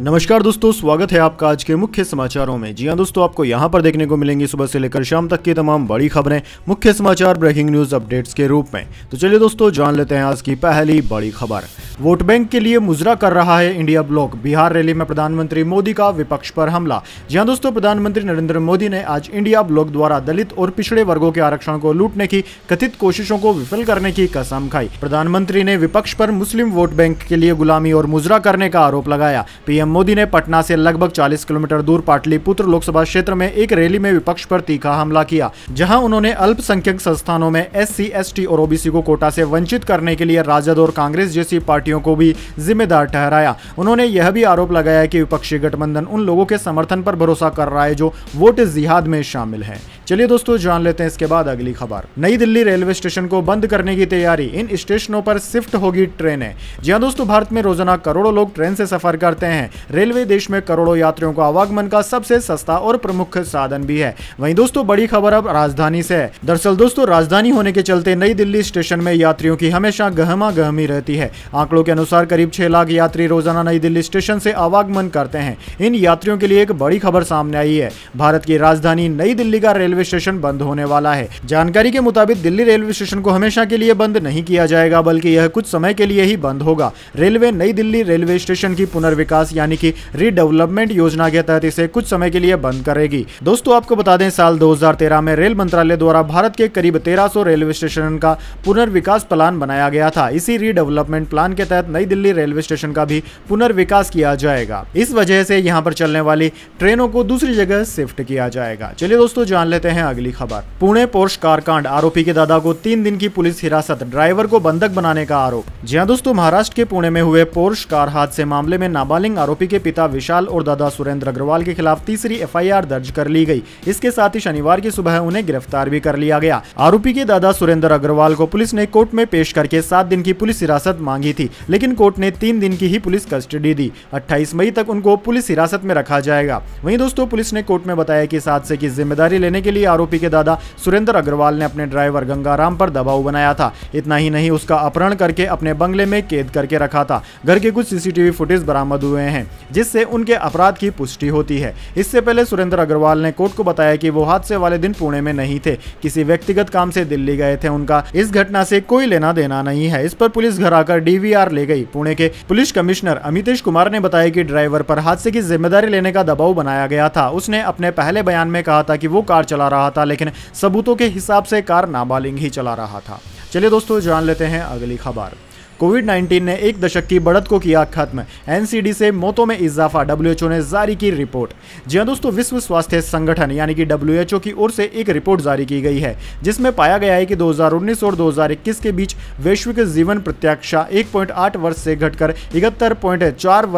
नमस्कार दोस्तों स्वागत है आपका आज के मुख्य समाचारों में जी हां दोस्तों आपको यहां पर देखने को मिलेंगी सुबह से लेकर शाम तक की तमाम बड़ी खबरें मुख्य समाचार ब्रेकिंग न्यूज अपडेट्स के रूप में तो चलिए दोस्तों जान लेते हैं आज की पहली बड़ी खबर वोट बैंक के लिए मुजरा कर रहा है इंडिया ब्लॉक बिहार रैली में प्रधानमंत्री मोदी का विपक्ष पर हमला जी हाँ दोस्तों प्रधानमंत्री नरेंद्र मोदी ने आज इंडिया ब्लॉक द्वारा दलित और पिछड़े वर्गों के आरक्षण को लूटने की कथित कोशिशों को विफल करने की कसम खाई प्रधानमंत्री ने विपक्ष पर मुस्लिम वोट बैंक के लिए गुलामी और मुजरा करने का आरोप लगाया पीएम पीएम मोदी ने पटना से लगभग 40 किलोमीटर दूर पाटलिपुत्र लोकसभा क्षेत्र में एक रैली में विपक्ष पर तीखा हमला किया जहां उन्होंने अल्पसंख्यक संस्थानों में एस सी और ओबीसी को कोटा से वंचित करने के लिए राजद और कांग्रेस जैसी पार्टियों को भी जिम्मेदार ठहराया उन्होंने यह भी आरोप लगाया की विपक्षी गठबंधन उन लोगों के समर्थन आरोप भरोसा कर रहा है जो वोट जिहाद में शामिल है चलिए दोस्तों जान लेते हैं इसके बाद अगली खबर नई दिल्ली रेलवे स्टेशन को बंद करने की तैयारी इन स्टेशनों पर शिफ्ट होगी ट्रेनें जी हाँ दोस्तों भारत में रोजाना करोड़ों लोग ट्रेन से सफर करते हैं रेलवे देश में करोड़ों यात्रियों को आवागमन का सबसे सस्ता और प्रमुख साधन भी है वही दोस्तों बड़ी खबर अब राजधानी से दरअसल दोस्तों राजधानी होने के चलते नई दिल्ली स्टेशन में यात्रियों की हमेशा गहमा गहमी रहती है आंकड़ों के अनुसार करीब छह लाख यात्री रोजाना नई दिल्ली स्टेशन से आवागमन करते हैं इन यात्रियों के लिए एक बड़ी खबर सामने आई है भारत की राजधानी नई दिल्ली का रेलवे रेलवे स्टेशन बंद होने वाला है जानकारी के मुताबिक दिल्ली रेलवे स्टेशन को हमेशा के लिए बंद नहीं किया जाएगा बल्कि यह कुछ समय के लिए ही बंद होगा रेलवे नई दिल्ली रेलवे स्टेशन की पुनर्विकास यानी कि रीडेवलपमेंट योजना के तहत इसे कुछ समय के लिए बंद करेगी दोस्तों आपको बता दें साल 2013 में रेल मंत्रालय द्वारा भारत के करीब 1300 रेलवे स्टेशन का पुनर्विकास प्लान बनाया गया था इसी रीडेवलपमेंट प्लान के तहत नई दिल्ली रेलवे स्टेशन का भी पुनर्विकास किया जाएगा इस वजह से यहाँ पर चलने वाली ट्रेनों को दूसरी जगह शिफ्ट किया जाएगा चलिए दोस्तों जान लेते लेते हैं अगली खबर पुणे कार कारकांड आरोपी के दादा को तीन दिन की पुलिस हिरासत ड्राइवर को बंधक बनाने का आरोप जी हाँ दोस्तों महाराष्ट्र के पुणे में हुए पोर्स कार हादसे मामले में नाबालिग आरोपी के पिता विशाल और दादा सुरेंद्र अग्रवाल के खिलाफ तीसरी एफ दर्ज कर ली गयी इसके साथ ही शनिवार की सुबह उन्हें गिरफ्तार भी कर लिया गया आरोपी के दादा सुरेंद्र अग्रवाल को पुलिस ने कोर्ट में पेश करके सात दिन की पुलिस हिरासत मांगी थी लेकिन कोर्ट ने तीन दिन की ही पुलिस कस्टडी दी अट्ठाईस मई तक उनको पुलिस हिरासत में रखा जाएगा वहीं दोस्तों पुलिस ने कोर्ट में बताया कि इस हादसे की जिम्मेदारी लेने के लिए लिए आरोपी के दादा सुरेंद्र अग्रवाल ने अपने ड्राइवर गंगाराम पर दबाव बनाया था इतना ही नहीं उसका अपहरण करके अपने बंगले में कैद करके रखा था घर के कुछ सीसीटीवी फुटेज बरामद हुए हैं जिससे उनके अपराध की पुष्टि होती है इससे पहले सुरेंद्र अग्रवाल ने कोर्ट को बताया कि वो हादसे वाले दिन पुणे में नहीं थे किसी व्यक्तिगत काम से दिल्ली गए थे उनका इस घटना से कोई लेना देना नहीं है इस पर पुलिस घर आकर डीवीआर ले गई पुणे के पुलिस कमिश्नर अमितेश कुमार ने बताया कि ड्राइवर पर हादसे की जिम्मेदारी लेने का दबाव बनाया गया था उसने अपने पहले बयान में कहा था कि वो कार चला चला रहा था लेकिन सबूतों के हिसाब से कार नाबालिग ही चला रहा था चलिए दोस्तों जान लेते हैं अगली खबर कोविड 19 ने एक दशक की बढ़त को किया खत्म एनसीडी से मौतों में इजाफा डब्ल्यूएचओ ने जारी की रिपोर्ट जी हाँ दोस्तों विश्व स्वास्थ्य संगठन यानी कि डब्ल्यूएचओ की ओर से एक रिपोर्ट जारी की गई है जिसमें पाया गया है कि 2019 और 2021 के बीच वैश्विक जीवन प्रत्याशा 1.8 वर्ष से घटकर इकहत्तर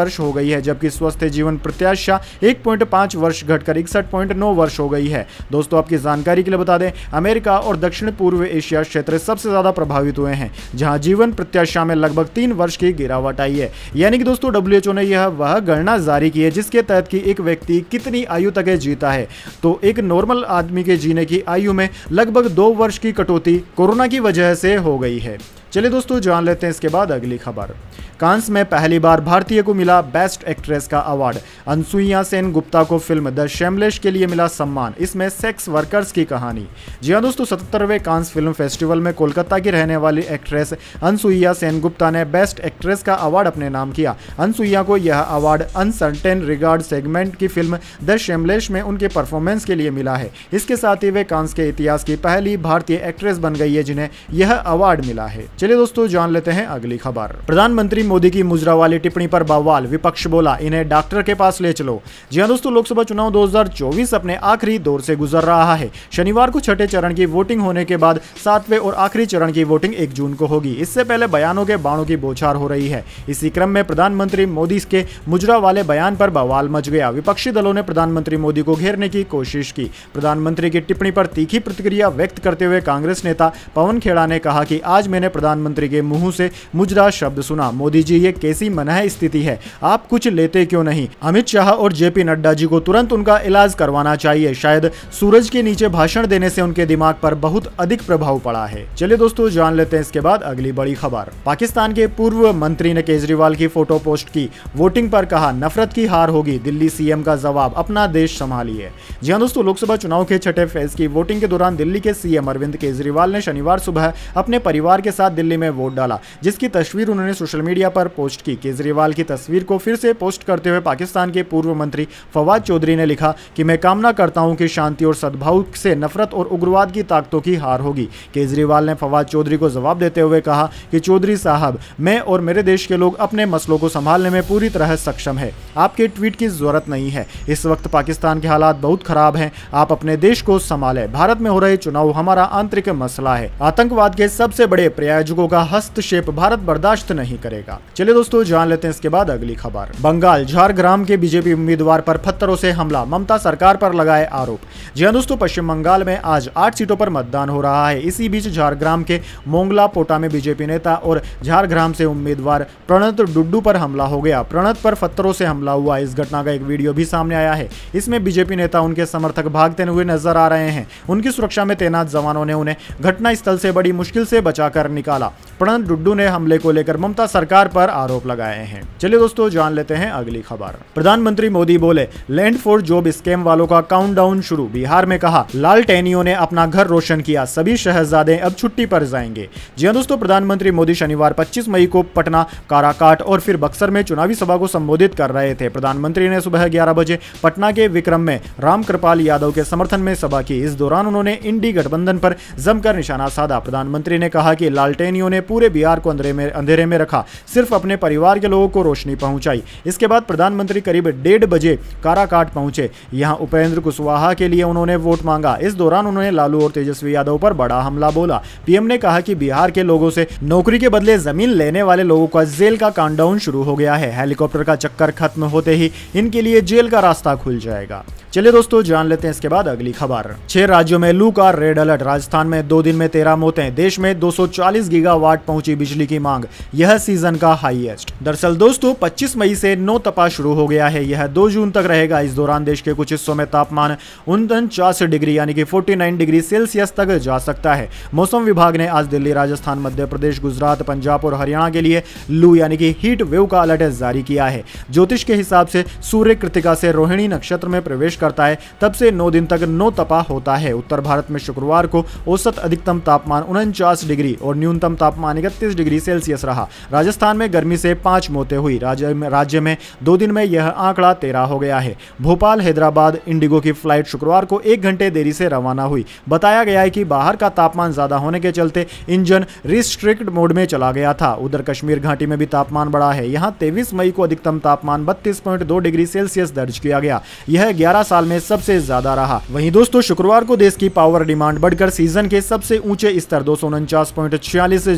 वर्ष हो गई है जबकि स्वस्थ जीवन प्रत्याशा एक वर्ष घटकर इकसठ वर्ष हो गई है दोस्तों आपकी जानकारी के लिए बता दें अमेरिका और दक्षिण पूर्व एशिया क्षेत्र सबसे ज्यादा प्रभावित हुए हैं जहाँ जीवन प्रत्याशा में लगभग तीन वर्ष की गिरावट आई है यानी कि दोस्तों डब्ल्यू ने यह वह गणना जारी की है जिसके तहत कि एक व्यक्ति कितनी आयु तक जीता है तो एक नॉर्मल आदमी के जीने की आयु में लगभग दो वर्ष की कटौती कोरोना की वजह से हो गई है चलिए दोस्तों जान लेते हैं इसके बाद अगली खबर कांस में पहली बार भारतीय को मिला बेस्ट एक्ट्रेस का अवार्ड अनसुईया सेन गुप्ता को फिल्म द शेमलेश के लिए मिला सम्मान इसमें सेक्स वर्कर्स की कहानी जी हाँ दोस्तों सतहत्तरवें कांस फिल्म फेस्टिवल में कोलकाता की रहने वाली एक्ट्रेस अनसुईया सेन गुप्ता ने बेस्ट एक्ट्रेस का अवार्ड अपने नाम किया अनसुईया को यह अवार्ड अनसर्टेन रिगार्ड सेगमेंट की फिल्म द शेमलेश में उनके परफॉर्मेंस के लिए मिला है इसके साथ ही वे कांस के इतिहास की पहली भारतीय एक्ट्रेस बन गई है जिन्हें यह अवार्ड मिला है चलिए दोस्तों जान लेते हैं अगली खबर प्रधानमंत्री मोदी की मुजरा वाली टिप्पणी पर बवाल विपक्ष बोला इन्हें डॉक्टर के पास ले चलो जी हाँ दोस्तों लोकसभा चुनाव 2024 अपने आखिरी दौर से गुजर रहा है शनिवार को छठे चरण की वोटिंग होने के बाद सातवें और आखिरी चरण की वोटिंग एक जून को होगी इससे पहले बयानों के बाणों की बोछार हो रही है इसी क्रम में प्रधानमंत्री मोदी के मुजरा वाले बयान पर बवाल मच गया विपक्षी दलों ने प्रधानमंत्री मोदी को घेरने की कोशिश की प्रधानमंत्री की टिप्पणी पर तीखी प्रतिक्रिया व्यक्त करते हुए कांग्रेस नेता पवन खेड़ा ने कहा कि आज मैंने प्रधान प्रधानमंत्री के मुंह से मुजरा शब्द सुना मोदी जी ये कैसी मनह स्थिति है आप कुछ लेते क्यों नहीं अमित शाह और जेपी नड्डा जी को तुरंत उनका इलाज करवाना चाहिए शायद सूरज के नीचे भाषण देने से उनके दिमाग पर बहुत अधिक प्रभाव पड़ा है चलिए दोस्तों जान लेते हैं इसके बाद अगली बड़ी खबर पाकिस्तान के पूर्व मंत्री ने केजरीवाल की फोटो पोस्ट की वोटिंग पर कहा नफरत की हार होगी दिल्ली सीएम का जवाब अपना देश संभालिए जी हाँ दोस्तों लोकसभा चुनाव के छठे फेज की वोटिंग के दौरान दिल्ली के सीएम अरविंद केजरीवाल ने शनिवार सुबह अपने परिवार के साथ दिल्ली में वोट डाला जिसकी तस्वीर उन्होंने सोशल मीडिया पर पोस्ट की केजरीवाल की तस्वीर को फिर से पोस्ट करते हुए पाकिस्तान के पूर्व मंत्री फवाद चौधरी ने लिखा कि मैं कामना करता हूं कि शांति और सद्भाव से नफरत और उग्रवाद की ताकतों की हार होगी केजरीवाल ने फवाद चौधरी को जवाब देते हुए कहा कि चौधरी साहब मैं और मेरे देश के लोग अपने मसलों को संभालने में पूरी तरह सक्षम है आपके ट्वीट की जरूरत नहीं है इस वक्त पाकिस्तान के हालात बहुत खराब हैं आप अपने देश को संभाले भारत में हो रहे चुनाव हमारा आंतरिक मसला है आतंकवाद के सबसे बड़े प्रयास राजगो का हस्तक्षेप भारत बर्दाश्त नहीं करेगा चलिए दोस्तों जान लेते हैं इसके बाद अगली खबर बंगाल झारग्राम के बीजेपी उम्मीदवार पर पत्थरों से हमला ममता सरकार पर लगाए आरोप जी हाँ दोस्तों पश्चिम बंगाल में आज आठ सीटों पर मतदान हो रहा है इसी बीच झारग्राम के मोंगला पोटा में बीजेपी नेता और झारग्राम से उम्मीदवार प्रणत डुड्डू पर हमला हो गया प्रणत पर पत्थरों से हमला हुआ इस घटना का एक वीडियो भी सामने आया है इसमें बीजेपी नेता उनके समर्थक भागते हुए नजर आ रहे हैं उनकी सुरक्षा में तैनात जवानों ने उन्हें घटना स्थल से बड़ी मुश्किल से बचाकर निकाला डाला प्रणब डुड्डू ने हमले को लेकर ममता सरकार पर आरोप लगाए हैं चलिए दोस्तों जान लेते हैं अगली खबर प्रधानमंत्री मोदी बोले लैंड फॉर जॉब स्कैम वालों का काउंटडाउन शुरू बिहार में कहा लाल टेनियो ने अपना घर रोशन किया सभी शहजादे अब छुट्टी पर जाएंगे जी हाँ दोस्तों प्रधानमंत्री मोदी शनिवार पच्चीस मई को पटना काराकाट और फिर बक्सर में चुनावी सभा को संबोधित कर रहे थे प्रधानमंत्री ने सुबह ग्यारह बजे पटना के विक्रम में रामकृपाल यादव के समर्थन में सभा की इस दौरान उन्होंने इंडी गठबंधन पर जमकर निशाना साधा प्रधानमंत्री ने कहा की लालटेन सेनियों ने पूरे बिहार को अंधेरे में अंधेरे में रखा सिर्फ अपने परिवार के लोगों को रोशनी पहुंचाई इसके बाद प्रधानमंत्री करीब डेढ़ बजे काराकाट पहुंचे यहाँ उपेंद्र कुशवाहा के लिए उन्होंने वोट मांगा इस दौरान उन्होंने लालू और तेजस्वी यादव पर बड़ा हमला बोला पीएम ने कहा कि बिहार के लोगों से नौकरी के बदले जमीन लेने वाले लोगों का जेल का काउंटडाउन शुरू हो गया है हेलीकॉप्टर का चक्कर खत्म होते ही इनके लिए जेल का रास्ता खुल जाएगा चलिए दोस्तों जान लेते हैं इसके बाद अगली खबर छह राज्यों में लू का रेड अलर्ट राजस्थान में दो दिन में तेरह मौतें देश में 240 गीगावाट पहुंची बिजली की मांग यह सीजन का हाईएस्ट दरअसल दोस्तों 25 मई से नौ तपा शुरू हो गया है यह 2 जून तक रहेगा इस दौरान देश के कुछ हिस्सों में तापमान उनचास डिग्री यानी कि फोर्टी डिग्री सेल्सियस तक जा सकता है मौसम विभाग ने आज दिल्ली राजस्थान मध्य प्रदेश गुजरात पंजाब और हरियाणा के लिए लू यानी कि हीट वेव का अलर्ट जारी किया है ज्योतिष के हिसाब से सूर्य कृतिका से रोहिणी नक्षत्र में प्रवेश करता है तब से नौ दिन तक नौ तपा होता है उत्तर भारत में शुक्रवार को औसत अधिकतम तापमान उनचास डिग्री और न्यूनतम तापमान इकतीस डिग्री सेल्सियस रहा राजस्थान में गर्मी से पांच मौतें हुई राज्य में राज्य में दो दिन में यह आंकड़ा तेरह हो गया है भोपाल हैदराबाद इंडिगो की फ्लाइट शुक्रवार को एक घंटे देरी से रवाना हुई बताया गया है कि बाहर का तापमान ज्यादा होने के चलते इंजन रिस्ट्रिक्ट मोड में चला गया था उधर कश्मीर घाटी में भी तापमान बढ़ा है यहाँ तेईस मई को अधिकतम तापमान बत्तीस डिग्री सेल्सियस दर्ज किया गया यह ग्यारह साल में सबसे ज्यादा रहा वहीं दोस्तों शुक्रवार को देश की पावर डिमांड बढ़कर सीजन के सबसे ऊंचे स्तर दो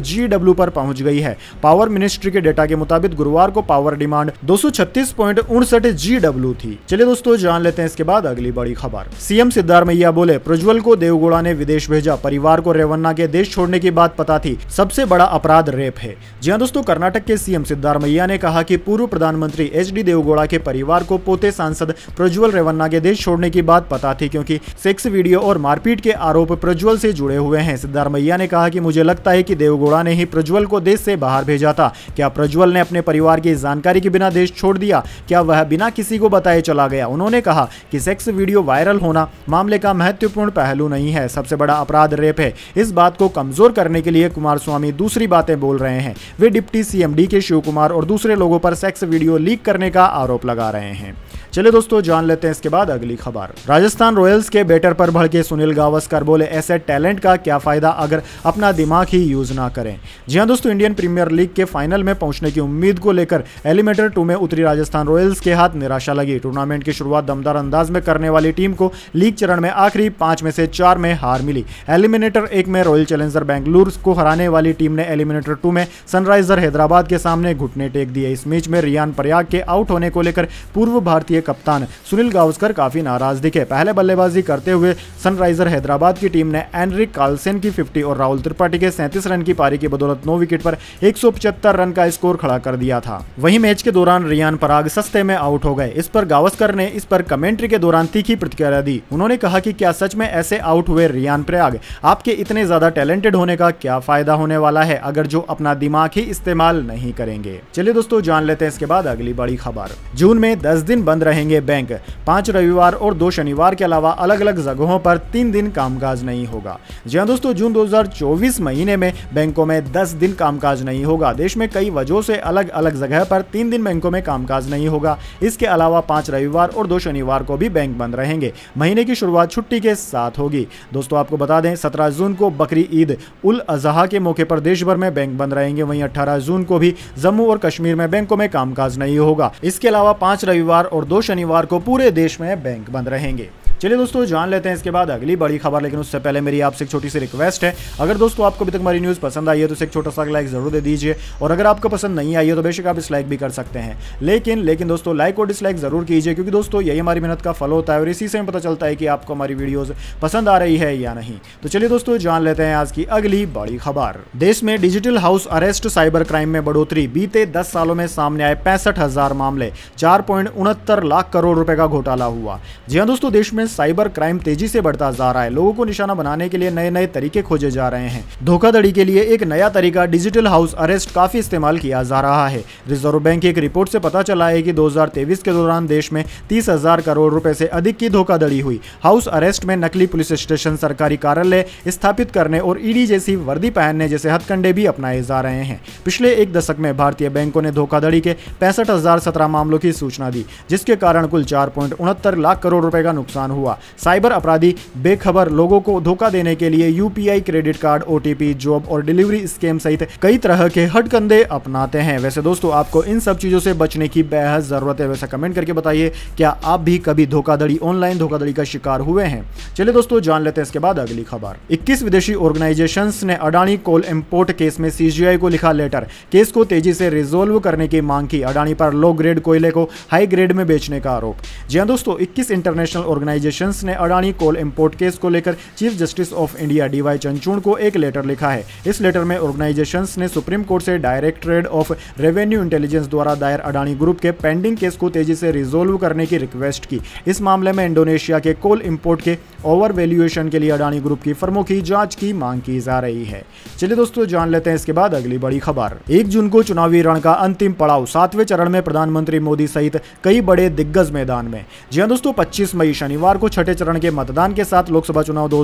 जी डब्ल्यू पर पहुंच गई है पावर मिनिस्ट्री के डेटा के मुताबिक गुरुवार को पावर डिमांड दो जी डब्ल्यू थी चलिए दोस्तों जान लेते हैं इसके बाद अगली बड़ी खबर सीएम सिद्धारमैया बोले प्रज्वल को देवगोड़ा ने विदेश भेजा परिवार को रेवन्ना के देश छोड़ने की बात पता थी सबसे बड़ा अपराध रेप है जी हाँ दोस्तों कर्नाटक के सीएम सिद्धारमैया ने कहा कि पूर्व प्रधानमंत्री एच डी देवगोड़ा के परिवार को पोते सांसद प्रज्वल रेवन्ना के देश छोड़ने की बात पता थी क्योंकि सेक्स वीडियो और मारपीट के आरोप प्रज्वल से जुड़े हुए हैं सिद्धारमैया ने कहा कि मुझे लगता है कि देवगौड़ा ने ही प्रज्वल को देश से बाहर भेजा था क्या प्रज्वल ने अपने परिवार की जानकारी के बिना देश छोड़ दिया क्या वह बिना किसी को बताए चला गया उन्होंने कहा कि सेक्स वीडियो वायरल होना मामले का महत्वपूर्ण पहलू नहीं है सबसे बड़ा अपराध रेप है इस बात को कमजोर करने के लिए कुमार स्वामी दूसरी बातें बोल रहे हैं वे डिप्टी सीएम डी के शिव कुमार और दूसरे लोगों पर सेक्स वीडियो लीक करने का आरोप लगा रहे हैं चले दोस्तों जान लेते हैं इसके बाद अगली खबर राजस्थान रॉयल्स के बैटर पर भड़के सुनील गावस्कर बोले ऐसे टैलेंट का क्या फायदा अगर अपना दिमाग ही यूज ना करें जी हाँ दोस्तों इंडियन प्रीमियर लीग के फाइनल में पहुंचने की उम्मीद को लेकर एलिमेटर टू में उतरी राजस्थान रॉयल्स के हाथ निराशा लगी टूर्नामेंट की शुरुआत दमदार अंदाज में करने वाली टीम को लीग चरण में आखिरी पांच में से चार में हार मिली एलिमिनेटर एक में रॉयल चैलेंजर बेंगलुरु को हराने वाली टीम ने एलिमिनेटर टू में सनराइजर हैदराबाद के सामने घुटने टेक दिए इस मैच में रियान प्रयाग के आउट होने को लेकर पूर्व भारतीय कप्तान सुनील गावस्कर काफी नाराज दिखे पहले बल्लेबाजी करते हुए सनराइजर हैदराबाद की टीम ने एनरिक कार्लसेन की फिफ्टी और राहुल त्रिपाठी के सैंतीस रन की पारी की बदौलत नौ विकेट पर एक रन का स्कोर खड़ा कर दिया था वही मैच के दौरान रियान पराग सस्ते में आउट हो गए इस पर गावस्कर ने इस पर कमेंट्री के दौरान तीखी प्रतिक्रिया दी उन्होंने कहा की क्या सच में ऐसे आउट हुए रियान प्रयाग आपके इतने ज्यादा टैलेंटेड होने का क्या फायदा होने वाला है अगर जो अपना दिमाग ही इस्तेमाल नहीं करेंगे चलिए दोस्तों जान लेते हैं इसके बाद अगली बड़ी खबर जून में दस दिन बंद रहे रहेंगे बैंक पांच रविवार और दो शनिवार के अलावा अलग अलग जगहों पर तीन दिन कामकाज नहीं होगा जी हाँ दोस्तों जून 2024 महीने में बैंकों में दस दिन कामकाज नहीं होगा देश में कई वजहों से अलग अलग जगह पर तीन दिन बैंकों में कामकाज नहीं होगा इसके अलावा पांच रविवार और दो शनिवार को भी बैंक बंद रहेंगे महीने की शुरुआत छुट्टी के साथ होगी दोस्तों आपको बता दें सत्रह जून को बकरी ईद उल अजहा के मौके पर देश भर में बैंक बंद रहेंगे वहीं अठारह जून को भी जम्मू और कश्मीर में बैंकों में कामकाज नहीं होगा इसके अलावा पांच रविवार और दो शनिवार को पूरे देश में बैंक बंद रहेंगे चलिए दोस्तों जान लेते हैं इसके बाद अगली बड़ी खबर लेकिन उससे पहले मेरी आपसे एक छोटी सी रिक्वेस्ट है अगर दोस्तों आपको अभी तक हमारी न्यूज़ पसंद आई है तो इसे एक छोटा सा लाइक जरूर दे दीजिए और अगर आपको पसंद नहीं आई है तो बेशक आप इस लाइक भी कर सकते हैं लेकिन लेकिन दोस्तों लाइक और डिसलाइक जरूर कीजिए क्योंकि दोस्तों यही हमारी मेहनत का फल होता है और इसी से पता चलता है कि आपको हमारी वीडियोज पसंद आ रही है या नहीं तो चलिए दोस्तों जान लेते हैं आज की अगली बड़ी खबर देश में digital house arrest cyber crime में बढ़ोतरी बीते दस सालों में सामने आए पैंसठ मामले चार लाख करोड़ रुपए का घोटाला हुआ जी हाँ दोस्तों देश में साइबर क्राइम तेजी से बढ़ता जा रहा है लोगों को निशाना बनाने के लिए नए नए तरीके खोजे जा रहे हैं धोखाधड़ी के लिए एक नया तरीका डिजिटल हाउस अरेस्ट काफी इस्तेमाल किया जा रहा है रिजर्व बैंक की एक रिपोर्ट से पता चला है कि 2023 के दौरान देश में तीस हजार करोड़ रुपए से अधिक की धोखाधड़ी हुई हाउस अरेस्ट में नकली पुलिस स्टेशन सरकारी कार्यालय स्थापित करने और ईडी जैसी वर्दी पहनने जैसे हथकंडे भी अपनाए जा रहे हैं पिछले एक दशक में भारतीय बैंकों ने धोखाधड़ी के पैंसठ मामलों की सूचना दी जिसके कारण कुल चार लाख करोड़ रुपए का नुकसान हुआ हुआ साइबर अपराधी बेखबर लोगों को धोखा देने के लिए UPI credit card OTP job और डिलीवरी स्कैम सहित कई तरह के हटकंदे अपनाते हैं वैसे दोस्तों आपको इन सब चीजों से बचने की बेहद जरूरत है वैसा कमेंट करके बताइए क्या आप भी कभी धोखाधड़ी ऑनलाइन धोखाधड़ी का शिकार हुए हैं चलिए दोस्तों जान लेते हैं इसके बाद अगली खबर इक्कीस विदेशी ऑर्गेनाइजेशन ने अडानी कोल इम्पोर्ट केस में सीजीआई को लिखा लेटर केस को तेजी से रिजोल्व करने की मांग की अडानी पर लो ग्रेड कोयले को हाई ग्रेड में बेचने का आरोप जी हाँ दोस्तों इक्कीस इंटरनेशनल ऑर्गेनाइजेशन एसोसिएशंस ने अडानी कोल इंपोर्ट केस को लेकर chief justice of India D Y को एक लेटर लिखा है इस लेटर में ऑर्गेनाइजेशंस ने सुप्रीम कोर्ट से डायरेक्टरेट ऑफ रेवेन्यू इंटेलिजेंस द्वारा दायर अडानी ग्रुप के पेंडिंग केस को तेजी से रिजोल्व करने की रिक्वेस्ट की इस मामले में इंडोनेशिया के कोल इम्पोर्ट के ओवर वैल्यूएशन के लिए अडानी ग्रुप की फर्मों की जांच की मांग की जा रही है चलिए दोस्तों जान लेते हैं इसके बाद अगली बड़ी खबर एक जून को चुनावी रण का अंतिम पड़ाव सातवें चरण में प्रधानमंत्री मोदी सहित कई बड़े दिग्गज मैदान में जी हाँ दोस्तों पच्चीस मई शनिवार को छठे चरण के मतदान के साथ लोकसभा चुनाव दो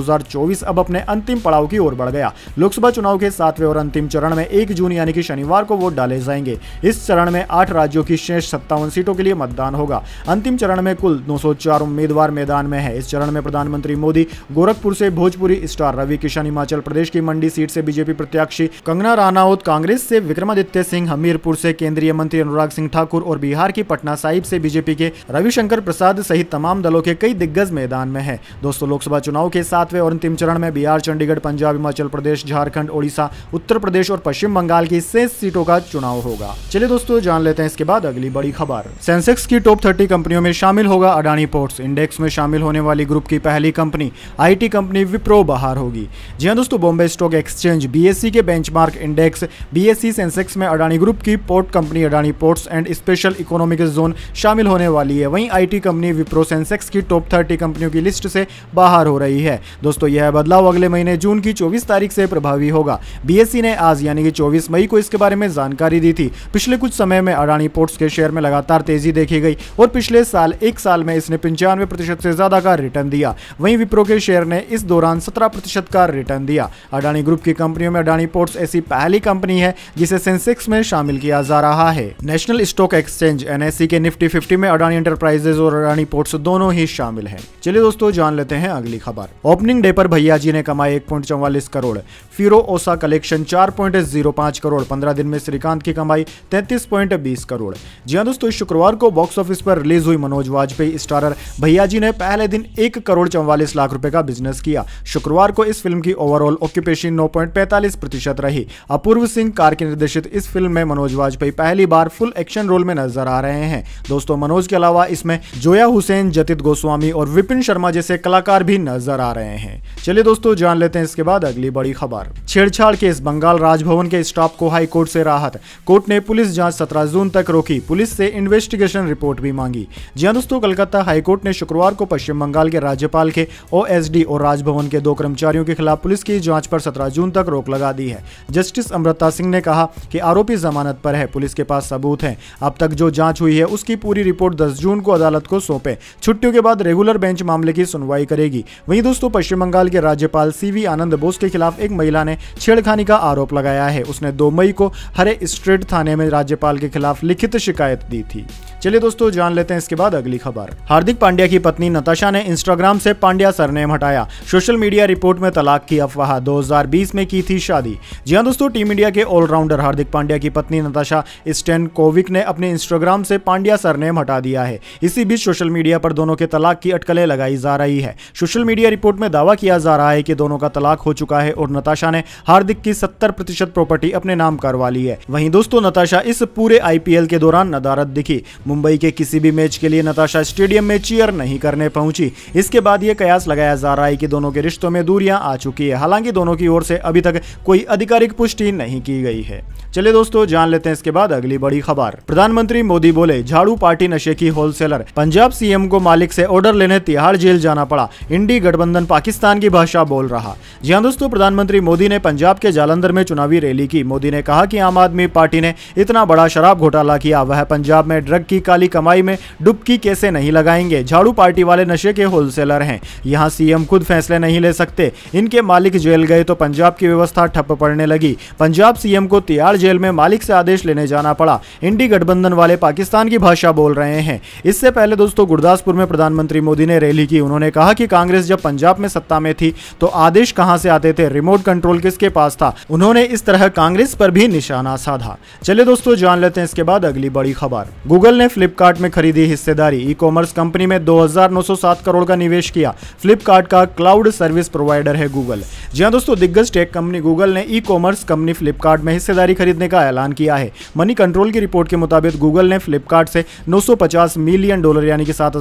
अब अपने अंतिम पड़ाव की ओर बढ़ गया लोकसभा चुनाव के सातवें और अंतिम चरण में एक जून यानी कि शनिवार को वोट डाले जाएंगे इस चरण में आठ राज्यों की शेष सत्तावन सीटों के लिए मतदान होगा अंतिम चरण में कुल दो उम्मीदवार मैदान में है इस चरण में प्रधानमंत्री प्रधानमंत्री मोदी गोरखपुर से भोजपुरी स्टार रवि किशन हिमाचल प्रदेश की मंडी सीट से बीजेपी प्रत्याशी कंगना रानावत कांग्रेस से विक्रमादित्य सिंह हमीरपुर से केंद्रीय मंत्री अनुराग सिंह ठाकुर और बिहार की पटना साहिब से बीजेपी के रविशंकर प्रसाद सहित तमाम दलों के कई दिग्गज मैदान में है दोस्तों लोकसभा चुनाव के सातवें और अंतिम चरण में बिहार चंडीगढ़ पंजाब हिमाचल प्रदेश झारखंड ओडिशा उत्तर प्रदेश और पश्चिम बंगाल की शेष सीटों का चुनाव होगा चलिए दोस्तों जान लेते हैं इसके बाद अगली बड़ी खबर सेंसेक्स की टॉप थर्टी कंपनियों में शामिल होगा अडानी पोर्ट्स इंडेक्स में शामिल होने वाली ग्रुप की पहली कंपनी आईटी कंपनी विप्रो बाहर होगी जी हाँ दोस्तों Bombay stock exchange BSE e के बेंचमार्क इंडेक्स बीएससी सेंसेक्स में अडानी ग्रुप की port company Adani ports and special economic zone शामिल होने वाली है वहीं आई कंपनी विप्रो सेंसेक्स की टॉप थर्टी कंपनियों की लिस्ट से बाहर हो रही है दोस्तों यह बदलाव अगले महीने जून की चौबीस तारीख से प्रभावी होगा बीएससी e ने आज यानी कि चौबीस मई को इसके बारे में जानकारी दी थी पिछले कुछ समय में अडानी पोर्ट्स के शेयर में लगातार तेजी देखी गई और पिछले साल एक साल में इसने पंचानवे प्रतिशत से ज्यादा का रिटर्न दिया वहीं वहीं विप्रो के शेयर ने इस दौरान सत्रह प्रतिशत का रिटर्न दिया अडानी ग्रुप की कंपनियों में अडानी पोर्ट्स ऐसी पहली कंपनी है जिसे सेंसेक्स में शामिल किया जा रहा है नेशनल स्टॉक एक्सचेंज एनएससी के निफ्टी फिफ्टी में अडानी एंटरप्राइजेज और अडानी पोर्ट्स दोनों ही शामिल है चलिए दोस्तों जान लेते हैं अगली खबर ओपनिंग डे पर भैया जी ने कमाए एक करोड़ फिरो ओसा कलेक्शन चार करोड़ पंद्रह दिन में श्रीकांत की कमाई तैतीस करोड़ जी हाँ दोस्तों शुक्रवार को बॉक्स ऑफिस पर रिलीज हुई मनोज वाजपेयी स्टारर भैया जी ने पहले दिन एक करोड़ चालीस लाख रुपए का बिजनेस किया शुक्रवार को इस फिल्म की ओवरऑल ऑक्यूपेशन नौ प्रतिशत रही अपूर्व सिंह कार के निर्देशित इस फिल्म में मनोज वाजपेयी पहली बार फुल एक्शन रोल में नजर आ रहे हैं दोस्तों मनोज के अलावा इसमें जोया हुसैन जतित गोस्वामी और विपिन शर्मा जैसे कलाकार भी नजर आ रहे हैं चलिए दोस्तों जान लेते हैं इसके बाद अगली बड़ी खबर छेड़छाड़ केस बंगाल राजभवन के स्टाफ को हाईकोर्ट से राहत कोर्ट ने पुलिस जांच 17 जून तक रोकी पुलिस से इन्वेस्टिगेशन रिपोर्ट भी मांगी जी दोस्तों कलकत्ता हाईकोर्ट ने शुक्रवार को पश्चिम बंगाल के राज्यपाल के ओएसडी और राजभवन के दो कर्मचारियों के खिलाफ पुलिस की जांच पर 17 जून तक रोक लगा दी है जस्टिस अमृता सिंह ने कहा कि आरोपी जमानत पर है पुलिस के पास सबूत है अब तक जो जाँच हुई है उसकी पूरी रिपोर्ट दस जून को अदालत को सौंपे छुट्टियों के बाद रेगुलर बेंच मामले की सुनवाई करेगी वहीं दोस्तों पश्चिम बंगाल के राज्यपाल सीवी आनंद बोस के खिलाफ एक महिला ने छेड़खानी का आरोप लगाया है उसने दो मई को हरे स्ट्रीट थाने में राज्यपाल के खिलाफ लिखित शिकायत दी थी चलिए दोस्तों जान लेते हैं इसके बाद अगली खबर हार्दिक पांड्या की पत्नी नताशा ने इंस्टाग्राम से पांड्या सरनेम हटाया सोशल मीडिया रिपोर्ट में तलाक की अफवाह 2020 में की थी शादी जी हाँ दोस्तों टीम इंडिया के ऑलराउंडर हार्दिक पांड्या की पत्नी नताशा स्टेन कोविक ने अपने इंस्टाग्राम से पांड्या सरनेम हटा दिया है इसी बीच सोशल मीडिया पर दोनों के तलाक की अटकलें लगाई जा रही है सोशल मीडिया रिपोर्ट में दावा किया जा रहा है कि दोनों का तलाक हो चुका है और नताशा ने हार्दिक की सत्तर प्रतिशत प्रॉपर्टी अपने नाम करवा ली है वहीं दोस्तों नताशा इस पूरे आईपीएल के दौरान नदारत दिखी मुंबई के किसी भी मैच के लिए नताशा स्टेडियम में चीयर नहीं करने पहुंची इसके बाद ये कयास लगाया जा रहा है कि दोनों के रिश्तों में दूरियां आ चुकी है हालांकि दोनों की ओर से अभी तक कोई आधिकारिक पुष्टि नहीं की गई है चलिए दोस्तों जान लेते हैं इसके बाद अगली बड़ी खबर प्रधानमंत्री मोदी बोले झाड़ू पार्टी नशे की होलसेलर पंजाब सीएम को मालिक से ऑर्डर लेने तिहाड़ जेल जाना पड़ा इंडी गठबंधन पाकिस्तान की भाषा बोल रहा जी हाँ दोस्तों प्रधानमंत्री मोदी ने पंजाब के जालंधर में चुनावी रैली की मोदी ने कहा कि आम आदमी पार्टी ने इतना बड़ा शराब घोटाला किया वह पंजाब में ड्रग की की काली कमाई में डुबकी कैसे नहीं लगाएंगे झाड़ू पार्टी वाले नशे के होलसेलर हैं यहाँ सीएम खुद फैसले नहीं ले सकते इनके मालिक जेल गए तो पंजाब की व्यवस्था ठप पड़ने लगी पंजाब सीएम को तिहाड़ जेल में मालिक से आदेश लेने जाना पड़ा इंडी गठबंधन वाले पाकिस्तान की भाषा बोल रहे हैं इससे पहले दोस्तों गुरदासपुर में प्रधानमंत्री मोदी ने रैली की उन्होंने कहा कि कांग्रेस जब पंजाब में सत्ता में थी तो आदेश कहां से आते थे रिमोट कंट्रोल किसके पास था उन्होंने इस तरह कांग्रेस पर भी निशाना साधा चले दोस्तों जान लेते हैं इसके बाद अगली बड़ी खबर गूगल ने फ्लिपकार्ट में खरीदी हिस्सेदारी ई कॉमर्स कंपनी में 2,907 करोड़ का निवेश किया फ्लिपकार्ट का क्लाउड सर्विस प्रोवाइडर है गूगल जी हाँ दोस्तों दिग्गज टेक कंपनी गूगल ने ई कॉमर्स कंपनी फ्लिपकार्ट में हिस्सेदारी खरीदने का ऐलान किया है मनी कंट्रोल की रिपोर्ट के मुताबिक गूगल ने फ्लिपकार्ट से 950 मिलियन डॉलर यानी कि सात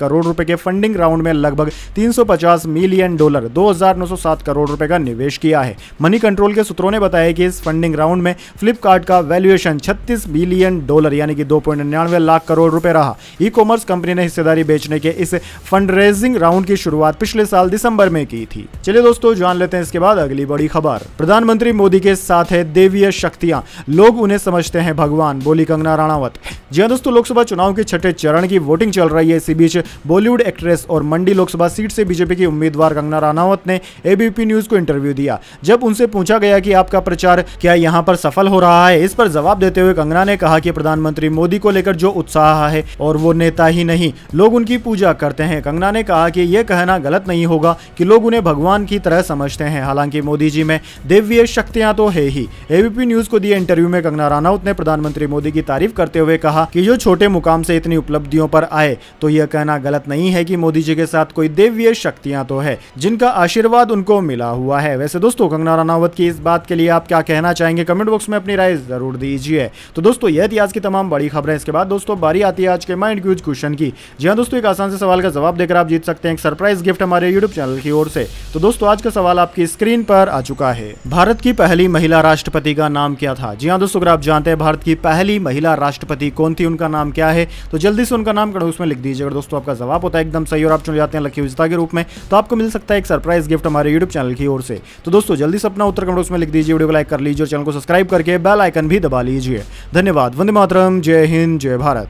करोड़ रुपए के फंडिंग राउंड में लगभग 350 मिलियन डॉलर 2,907 करोड़ रुपए का निवेश किया है मनी कंट्रोल के सूत्रों ने बताया कि इस फंडिंग राउंड में फ्लिपकार्ट का वैल्यूएशन छत्तीस बिलियन डॉलर यानी कि 2.9 निन्यानवे लाख करोड़ रुपए रहा ई कॉमर्स कंपनी ने हिस्सेदारी बेचने के इस फंड रेजिंग राउंड की शुरुआत पिछले साल दिसंबर में की थी चलिए दोस्तों जान लेते हैं इसके बाद अगली बड़ी खबर प्रधानमंत्री मोदी के साथ है देवीय शक्तियां लोग उन्हें समझते हैं भगवान बोली कंगना राणावत जी हाँ दोस्तों लोकसभा चुनाव के छठे चरण की वोटिंग चल रही है इसी बीच बॉलीवुड एक्ट्रेस और मंडी लोकसभा सीट से बीजेपी की उम्मीदवार कंगना राणावत ने एबीपी न्यूज को इंटरव्यू दिया जब उनसे पूछा गया कि आपका प्रचार क्या यहाँ पर सफल हो रहा है इस पर जवाब देते हुए कंगना ने कहा कि प्रधानमंत्री मोदी को लेकर जो उत्साह है और वो नेता ही नहीं लोग उनकी पूजा करते हैं कंगना ने कहा कि ये कहना गलत नहीं होगा कि लोग उन्हें भगवान की तरह समझते हैं हालांकि मोदी जी में देवीय शक्तियां तो है ही एबीपी न्यूज को दिए इंटरव्यू में कंगना रानावत ने प्रधानमंत्री मोदी की तारीफ करते हुए कहा कि जो छोटे मुकाम से इतनी उपलब्धियों पर आए तो यह कहना गलत नहीं है कि मोदी जी के साथ कोई देवीय शक्तियां तो है जिनका आशीर्वाद उनको मिला हुआ है वैसे दोस्तों कंगना रानावत की इस बात के लिए आप क्या कहना चाहेंगे कमेंट बॉक्स में अपनी राय जरूर दीजिए तो दोस्तों यह थी आज की तमाम बड़ी खबरें उसके बाद दोस्तों बारी आती है आज के माइंड क्यूज क्वेश्चन की जी हाँ दोस्तों एक आसान से सवाल का जवाब देकर आप जीत सकते हैं एक सरप्राइज गिफ्ट हमारे यूट्यूब चैनल की ओर से तो दोस्तों आज का सवाल आपकी स्क्रीन पर आ चुका है भारत की पहली महिला राष्ट्रपति का नाम क्या था जी हाँ दोस्तों अगर आप जानते हैं भारत की पहली महिला राष्ट्रपति कौन थी उनका नाम क्या है तो जल्दी से उनका नाम कड़ोस में लिख दीजिए अगर दोस्तों आपका जवाब होता है एकदम सही और आप चुन जाते हैं लकी विजेता के रूप में तो आपको मिल सकता है एक सरप्राइज गिफ्ट हमारे यूट्यूब चैनल की ओर से तो दोस्तों जल्दी से अपना उत्तर कड़ूस में लिख दीजिए वीडियो को लाइक कर लीजिए और चैनल को सब्सक्राइब करके बेल आइकन भी दबा लीजिए धन्यवाद वंदे मातरम जय हिंद हिंद जय भारत